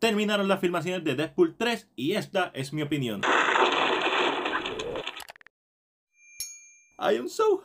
terminaron las filmaciones de Deadpool 3 y esta es mi opinión. I am so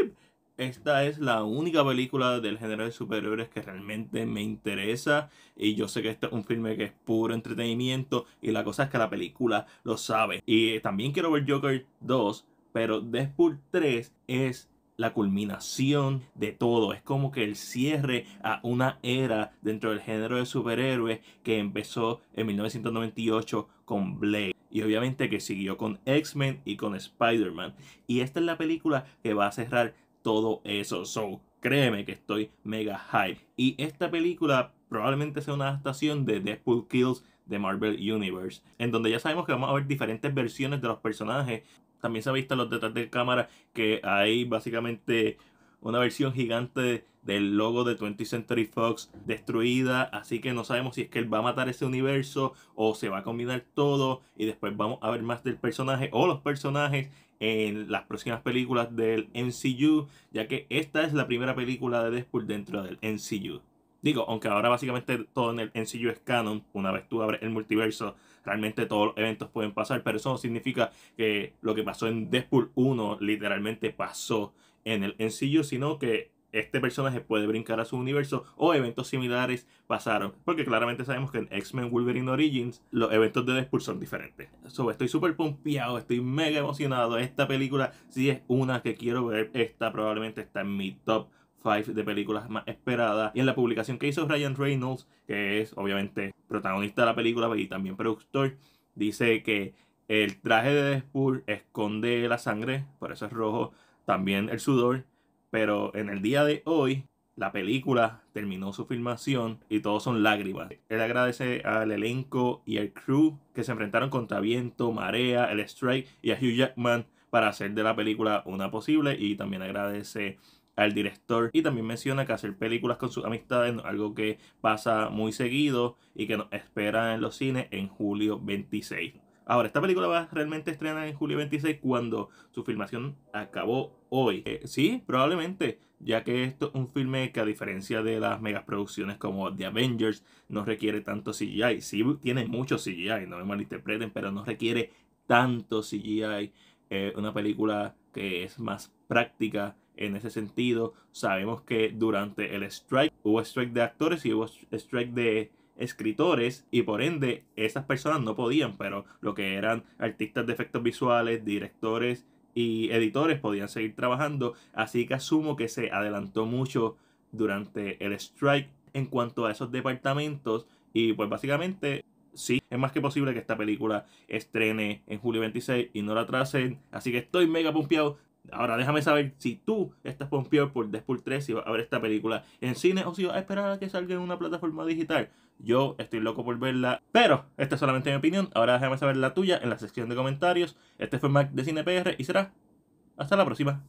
hype. Esta es la única película del género de superhéroes que realmente me interesa. Y yo sé que este es un filme que es puro entretenimiento. Y la cosa es que la película lo sabe. Y también quiero ver Joker 2. Pero Deadpool 3 es la culminación de todo. Es como que el cierre a una era dentro del género de superhéroes que empezó en 1998 con Blade. Y obviamente que siguió con X-Men y con Spider-Man. Y esta es la película que va a cerrar todo eso. So, créeme que estoy mega hype. Y esta película probablemente sea una adaptación de Deadpool Kills de Marvel Universe, en donde ya sabemos que vamos a ver diferentes versiones de los personajes. También se ha visto los detrás de cámara que hay básicamente una versión gigante del logo de 20th Century Fox destruida, así que no sabemos si es que él va a matar ese universo o se va a combinar todo y después vamos a ver más del personaje o los personajes en las próximas películas del MCU, ya que esta es la primera película de Deadpool dentro del MCU. Digo, aunque ahora básicamente todo en el MCU es canon, una vez tú abres el multiverso, realmente todos los eventos pueden pasar, pero eso no significa que lo que pasó en Deadpool 1 literalmente pasó en el MCU, sino que este personaje puede brincar a su universo o eventos similares pasaron, porque claramente sabemos que en X-Men Wolverine Origins los eventos de Deadpool son diferentes. estoy súper pompeado, estoy mega emocionado. Esta película si es una que quiero ver, esta probablemente está en mi top 5 de películas más esperadas. Y en la publicación que hizo Ryan Reynolds, que es obviamente protagonista de la película y también productor, dice que el traje de Deadpool esconde la sangre, por eso es rojo, también el sudor, pero en el día de hoy la película terminó su filmación y todos son lágrimas. Él agradece al elenco y al crew que se enfrentaron contra viento, marea, el strike y a Hugh Jackman para hacer de la película una posible y también agradece al director y también menciona que hacer películas con sus amistades es algo que pasa muy seguido y que nos espera en los cines en julio 26. Ahora, esta película va realmente estrenar en julio 26 cuando su filmación acabó hoy. Eh, sí, probablemente, ya que esto es un filme que a diferencia de las producciones como The Avengers, no requiere tanto CGI. Sí, tiene mucho CGI, no me malinterpreten, pero no requiere tanto CGI. Eh, una película que es más práctica en ese sentido. Sabemos que durante el strike hubo strike de actores y hubo strike de escritores y por ende esas personas no podían, pero lo que eran artistas de efectos visuales, directores y editores podían seguir trabajando, así que asumo que se adelantó mucho durante el strike en cuanto a esos departamentos y pues básicamente sí, es más que posible que esta película estrene en julio 26 y no la tracen. Así que estoy mega pumpeado Ahora déjame saber si tú estás pompeado por Deadpool 3, si vas a ver esta película en cine o si vas a esperar a que salga en una plataforma digital. Yo estoy loco por verla, pero esta es solamente mi opinión. Ahora déjame saber la tuya en la sección de comentarios. Este fue Mac de CinePR y será hasta la próxima.